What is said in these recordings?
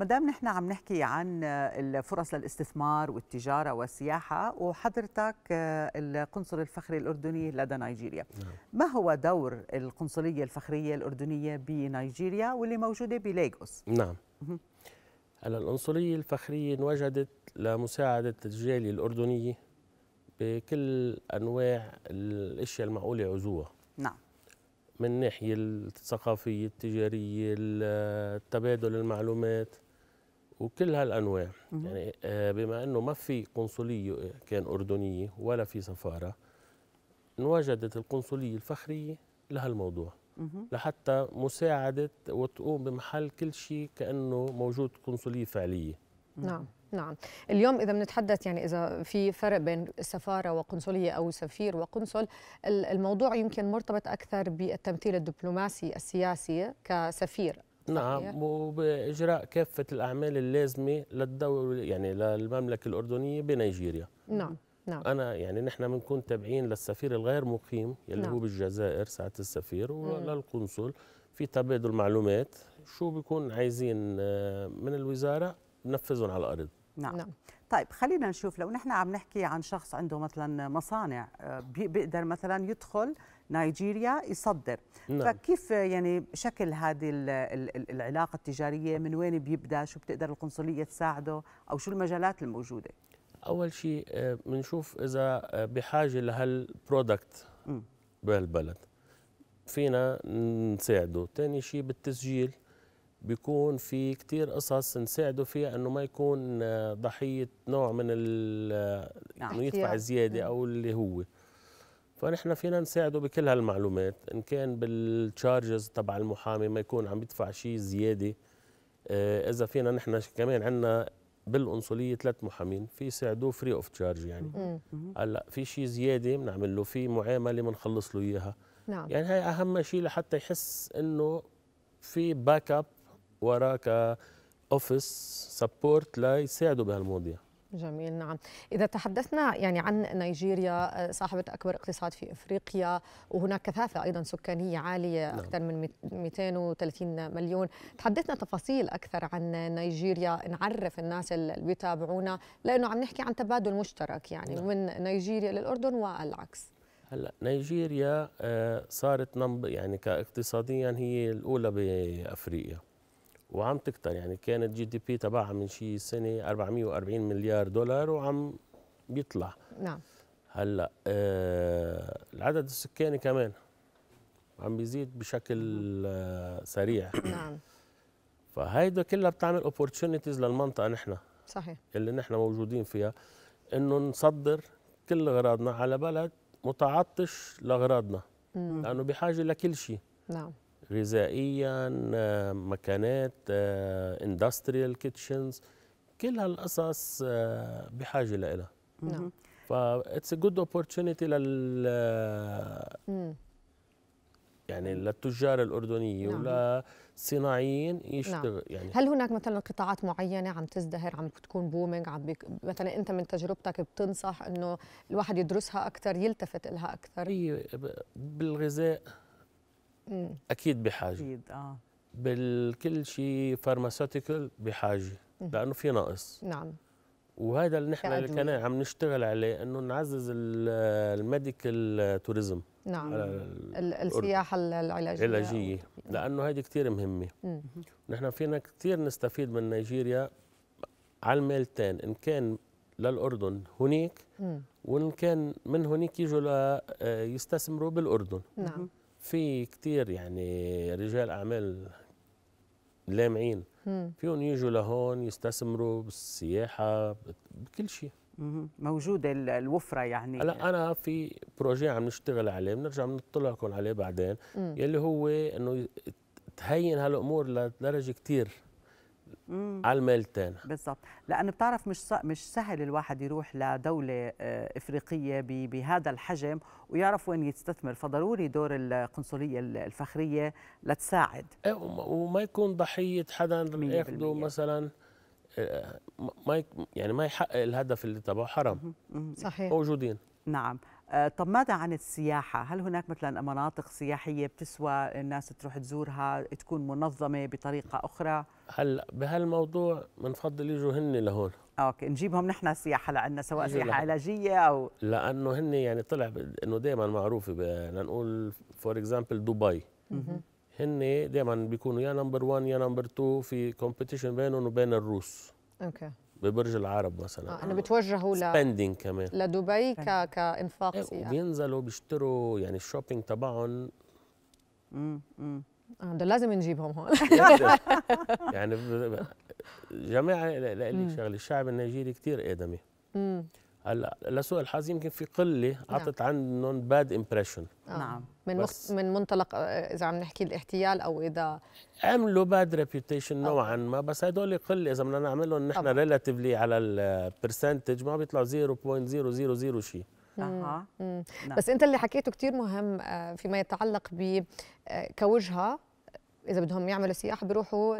مدام نحن عم نحكي عن الفرص للاستثمار والتجارة والسياحة وحضرتك آه، القنصل الفخري الأردني لدى نيجيريا نعم. ما هو دور القنصلية الفخرية الأردنية بنيجيريا واللي موجودة بليغوس؟ نعم هلا القنصلية الفخرية انوجدت لمساعدة الجالية الأردنية بكل أنواع الأشياء المعقولة عزوها نعم من ناحية الثقافية التجارية التبادل آه، المعلومات وكل هالانواع مم. يعني آه، بما انه ما في قنصليه آه، كان اردنيه ولا في سفاره انوجدت القنصليه الفخريه لهالموضوع لحتى مساعده وتقوم بمحل كل شيء كانه موجود قنصليه فعليه نعم نعم اليوم إذا بنتحدث يعني إذا في فرق بين سفارة وقنصلية أو سفير وقنصل الموضوع يمكن مرتبط أكثر بالتمثيل الدبلوماسي السياسي كسفير نعم وباجراء كافه الاعمال اللازمه للدوله يعني للمملكه الاردنيه بنيجيريا نعم نعم انا يعني نحن بنكون تابعين للسفير الغير مقيم يلي نعم. هو بالجزائر ساعه السفير وللقنصل في تبادل معلومات شو بيكون عايزين آه، من الوزاره بنفذهم على الارض نعم. نعم طيب خلينا نشوف لو نحن عم نحكي عن شخص عنده مثلا مصانع آه، بيقدر مثلا يدخل نيجيريا يصدر نعم. فكيف يعني شكل هذه العلاقه التجاريه من وين بيبدا شو بتقدر القنصليه تساعده او شو المجالات الموجوده اول شيء بنشوف آه، اذا آه، بحاجه لهالبرودكت بهالبلد فينا نساعده ثاني شيء بالتسجيل بيكون في كتير قصص نساعده فيها انه ما يكون آه، ضحيه نوع من انه يدفع زياده او اللي هو فنحن فينا نساعده بكل هالمعلومات ان كان بالتشارجز تبع المحامي ما يكون عم يدفع شيء زياده آه، اذا فينا نحن كمان عندنا بالقنصليه ثلاث محامين في يساعدوه فري اوف تشارج يعني هلا في شيء زياده بنعمل له في معامله بنخلص له اياها نعم يعني هاي اهم شيء لحتى يحس انه في باك اب وراك اوفيس سبورت ليساعده بهالمواضيع جميل نعم إذا تحدثنا يعني عن نيجيريا آه، صاحبة أكبر اقتصاد في إفريقيا وهناك كثافة أيضا سكانية عالية نعم. أكثر من 230 مليون تحدثنا تفاصيل أكثر عن نيجيريا نعرف الناس اللي بيتابعونا لأنه عم نحكي عن تبادل مشترك يعني نعم. من نيجيريا للأردن والعكس هلا نيجيريا آه، صارت يعني كاقتصاديا هي الأولى بأفريقيا وعم تكتر يعني كانت جي دي بي تبعها من شي سنه 440 مليار دولار وعم بيطلع نعم هلا آه العدد السكاني كمان عم بيزيد بشكل آه سريع نعم فهيدا كلها بتعمل اوبورتونيتيز للمنطقه نحن صحيح اللي نحن موجودين فيها انه نصدر كل اغراضنا على بلد متعطش لاغراضنا لانه بحاجه لكل شيء نعم غذائيا مكانات اندستريال كيتشنز كل هالقصص بحاجه لها نعم ف اتس جود اوبورتونيتي لل يعني للتجار الاردنيه نعم. وللصناعيين يشتغل نعم. يعني هل هناك مثلا قطاعات معينه عم تزدهر عم بتكون بومينج عم بيك... مثلا انت من تجربتك بتنصح انه الواحد يدرسها اكثر يلتفت لها اكثر هي إيه، بالغذاء مم. اكيد بحاجه اكيد اه بالكل شيء فارماسيوتيكال بحاجه مم. لانه في نقص نعم وهذا اللي نحن اللي عم نشتغل عليه انه نعزز الميديكال توريزم نعم السياحه العلاجيه العلاجيه لانه هذه كثير مهمه نحن فينا كثير نستفيد من نيجيريا على الميلتين ان كان للاردن هنيك وان كان من هنيك يجوا آه، يستثمروا بالاردن نعم في كتير يعني رجال اعمال لامعين فيهم يجوا لهون يستثمروا بالسياحه بكل شيء موجوده الوفره يعني هلا انا في بروجي عم نشتغل عليه بنرجع بنطلع لكم عليه بعدين يلي هو انه تهين هالامور لدرجه كتير مم. على الميل الثاني بالضبط لانه بتعرف مش مش سهل الواحد يروح لدوله آه، افريقيه ب... بهذا الحجم ويعرف وين يستثمر فضروري دور القنصليه الفخريه لتساعد إيه، وما يكون ضحيه حدا ياخذه مثلا آه، ما يعني ما يحقق الهدف اللي تبعه حرام صحيح موجودين نعم آه، طب ماذا عن السياحة؟ هل هناك مثلا مناطق سياحية بتسوى الناس تروح تزورها تكون منظمة بطريقة أخرى؟ هلا بهالموضوع بنفضل يجوا هن لهون اوكي نجيبهم نحن سياحه لعنا سواء سياحة لهم. علاجية أو لأنه هن يعني طلع إنه دائما معروفة لنقول فور اكزامبل دبي هن دائما بيكونوا يا نمبر 1 يا نمبر 2 في كومبيتيشن بينهم وبين الروس اوكي ببرج العرب مثلا آه انا بتوجهوا ل سبندنج كمان لدبي ك... كانفاق إيه، سياحي وبينزلوا بيشتروا يعني الشوبينج تبعهم امم ده لازم نجيبهم هون يعني جماعه لك شغله الشعب النيجيري كثير ادمي امم هلا لسوء الحظ يمكن في قله اعطت نعم. عندهم باد امبريشن نعم من مخ... من منطلق آه، اذا عم نحكي الاحتيال او اذا عملوا باد آه. ريبيوتيشن نوعا ما بس هدول قله اذا بدنا نعملهم نحن ريلاتيفلي على البرسنتج ما بيطلعوا 0.000 شيء نعم. بس انت اللي حكيته كثير مهم آه، فيما يتعلق ب كوجهه اذا بدهم يعملوا سياحه بيروحوا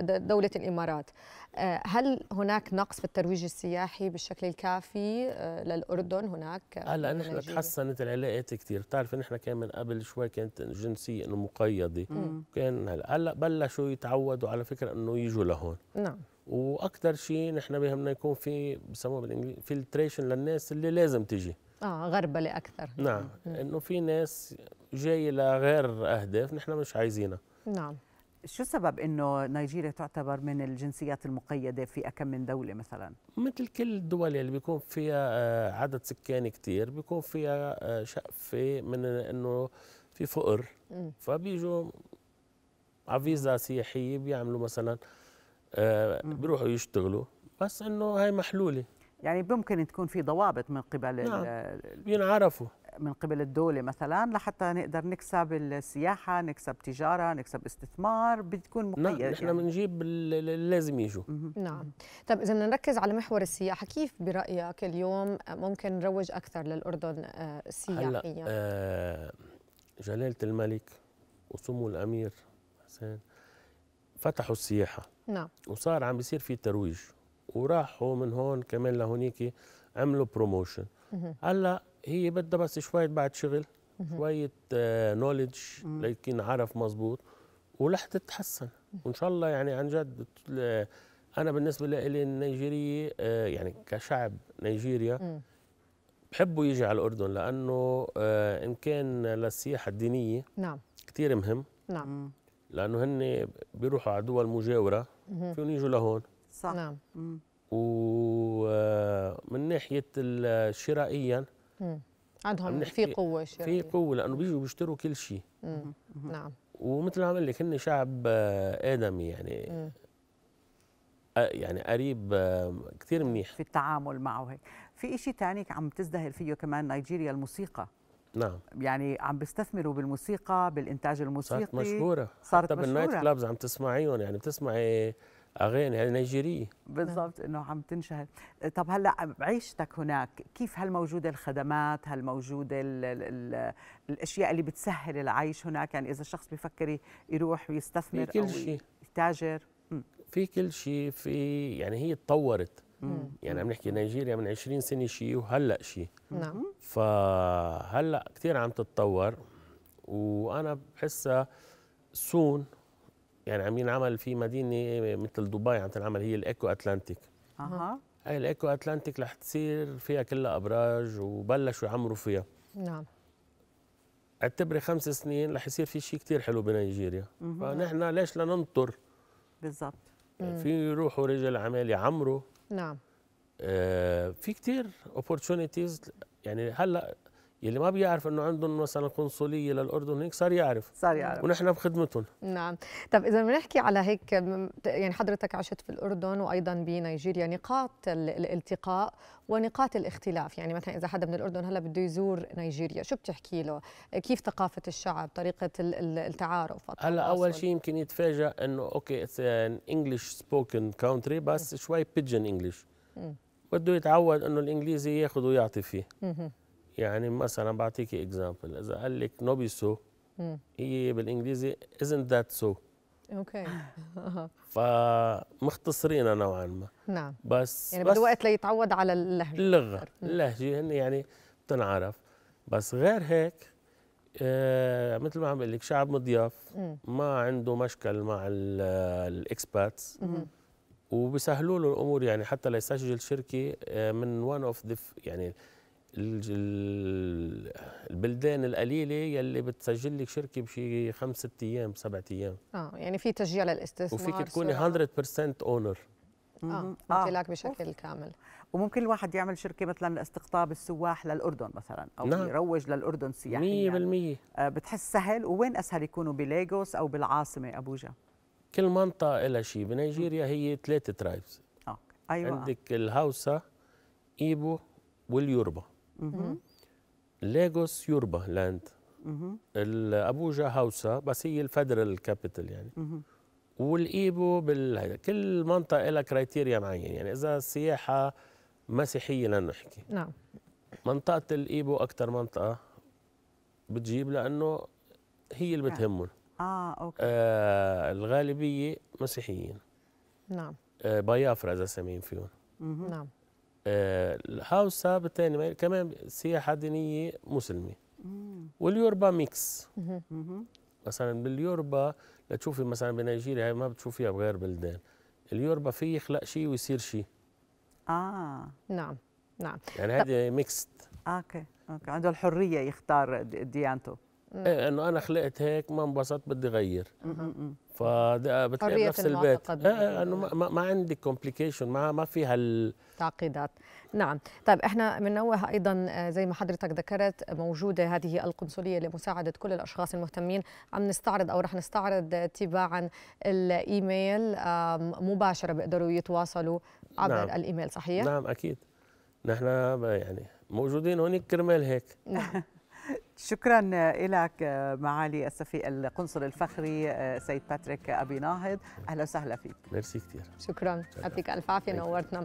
لدوله الامارات آه، هل هناك نقص في الترويج السياحي بالشكل الكافي آه، للاردن هناك آه، هلا نحن تحسنت العلاقات كثير بتعرف نحن كان من قبل شوي كانت الجنسيه انه مقيده كان هلا هلا بلشوا يتعودوا على فكره انه يجوا لهون نعم واكثر شيء نحن بهمنا يكون في بسموه بالانجليزي فلتريشن للناس اللي لازم تجي اه غربله اكثر نعم انه في ناس جايه لغير اهداف نحن مش عايزينها نعم شو سبب انه نيجيريا تعتبر من الجنسيات المقيده في كم من دوله مثلا؟ مثل كل الدول اللي بيكون فيها آه، عدد سكاني كثير بيكون فيها آه، شقفه من انه في فقر فبيجوا على فيزا سياحيه بيعملوا مثلا آه، بيروحوا يشتغلوا بس انه هاي محلوله يعني ممكن تكون في ضوابط من قبل نعم. بينعرفوا من قبل الدولة مثلا لحتى نقدر نكسب السياحة نكسب تجارة نكسب استثمار بتكون نعم، مقيدة نعم نحن يعني. بنجيب لازم يجوا نعم طب إذا بدنا نركز على محور السياحة كيف برأيك اليوم ممكن نروج أكثر للأردن آه، سياحيا؟ هلا آه، جلالة الملك وسمو الأمير حسين فتحوا السياحة نعم وصار عم بيصير في ترويج وراحوا من هون كمان لهونيك عملوا بروموشن هلا هي بدها بس شويه بعد شغل شويه نولج لكن عرف مزبوط ورح تتحسن وان شاء الله يعني عن جد آه، انا بالنسبه لي النيجيريه آه، يعني كشعب نيجيريا بحبوا يجي على الاردن لانه آه، ان كان للسياحه الدينيه نعم كثير مهم نعم لانه هن بيروحوا على دول مجاوره فيهم يجوا لهون صح نعم ومن ناحيه شرائيا مم. عندهم في قوه شرائيه في قوه لانه بيجوا بيشتروا كل شيء نعم ومثل ما عمل لك هن شعب آه، ادمي يعني مم. آه، يعني قريب آه، كثير منيح في التعامل معه هيك في شيء ثاني عم تزدهر فيه كمان نيجيريا الموسيقى نعم يعني عم بيستثمروا بالموسيقى بالانتاج الموسيقي صارت مشهوره صارت حتى مشهوره بالنايت كلابز عم تسمعيهم يعني بتسمعي اغاني نيجيريه بالضبط انه عم تنشهر طب هلا عيشتك هناك كيف هل موجوده الخدمات هل موجوده الـ الـ الاشياء اللي بتسهل العيش هناك يعني اذا شخص بيفكر يروح ويستثمر في كل شيء يتاجر في كل شيء في يعني هي تطورت يعني عم نحكي نيجيريا من 20 سنه شيء وهلا شيء نعم فهلا كثير عم تتطور وانا بحسها سون يعني عم ينعمل في مدينه مثل دبي عم تنعمل هي الايكو اتلانتيك اها هي الايكو اتلانتيك رح تصير فيها كلها ابراج وبلشوا يعمروا فيها نعم اعتبري خمس سنين رح يصير في شيء كثير حلو بنيجيريا فنحن ليش لا ننطر بالضبط في يروحوا رجال اعمال يعمروا نعم آه في كثير اوبورتونيتيز يعني هلا يلي ما بيعرف انه عندهم مثلا قنصليه للاردن هيك صار يعرف صار يعرف ونحن بخدمتهم نعم طب اذا بنحكي على هيك يعني حضرتك عشت في الاردن وايضا بنيجيريا نقاط الالتقاء ونقاط الاختلاف يعني مثلا اذا حدا من الاردن هلا بده يزور نيجيريا شو بتحكي له كيف ثقافه الشعب طريقه التعارف هلا اول شيء يمكن يتفاجئ انه اوكي انجلش سبوكن كونتري بس شوي بيجن انجلش بده يتعود انه الانجليزي ياخذ ويعطي فيه يعني مثلا بعطيك اكزامبل اذا قال لك نوبي سو هي بالانجليزي isn't that so اوكي فمختصرين نوعا ما نعم بس يعني بده وقت ليتعود على اللهجه اللغه اللهجه هن يعني بتنعرف بس غير هيك آه مثل ما عم بقول لك شعب مضياف ما عنده مشكل مع الاكسباتس آه، وبيسهلوا له الامور يعني حتى ليسجل شركه آه، من وان اوف ذا يعني البلدان القليله يلي بتسجل لك شركه بشي خمس ست ايام سبع ايام اه يعني في تشجيع للاستثمار وفيك تكوني 100% اونر اه امتلاك آه. بشكل أوف. كامل وممكن الواحد يعمل شركه مثلا لاستقطاب السواح للاردن مثلا او نعم. يروج للاردن سياحيا 100% آه بتحس سهل ووين اسهل يكونوا بليغوس او بالعاصمه ابوجا كل منطقه لها شيء بنيجيريا هي ثلاثه ترايبس اه ايوه عندك الهاوسا ايبو واليوربا ليغوس يوربا لاند ابوجا هاوسا بس هي الفدرال كابيتال يعني والايبو بالهيدا كل منطقه لها كرايتيريا معين يعني اذا السياحه مسيحيه لنحكي نعم منطقه الايبو اكثر منطقه بتجيب لانه هي اللي بتهمهم اه, آه، اوكي آه الغالبيه مسيحيين نعم آه بيافرا اذا سامعين فيهم نعم الهاوسة آه، بالتالي كمان سياحة دينية مسلمة واليوربا ميكس مثلا باليوربا لتشوفي مثلا بنيجيريا هي ما بتشوفيها بغير بلدان اليوربا في يخلق شيء ويصير شيء اه نعم نعم يعني هذه ميكست آه، اوكي اوكي عنده الحريه يختار ديانته ايه انه انا خلقت هيك ما انبسطت بدي اغير فده بتلاقي نفس البيت إيه،, ايه انه ما, ما عندي كومبليكيشن ما ما في هال تعقيدات نعم طيب احنا بننوه ايضا آه، زي ما حضرتك ذكرت موجوده هذه القنصليه لمساعده كل الاشخاص المهتمين عم نستعرض او رح نستعرض تباعا الايميل مباشره بيقدروا يتواصلوا عبر نعم. الايميل صحيح نعم اكيد نحن يعني موجودين هونيك كرمال هيك نعم شكرا لك آه، معالي السفير القنصل الفخري آه، سيد باتريك ابي ناهض اهلا وسهلا فيك ميرسي كثير شكرا يعطيك الف عافيه نورتنا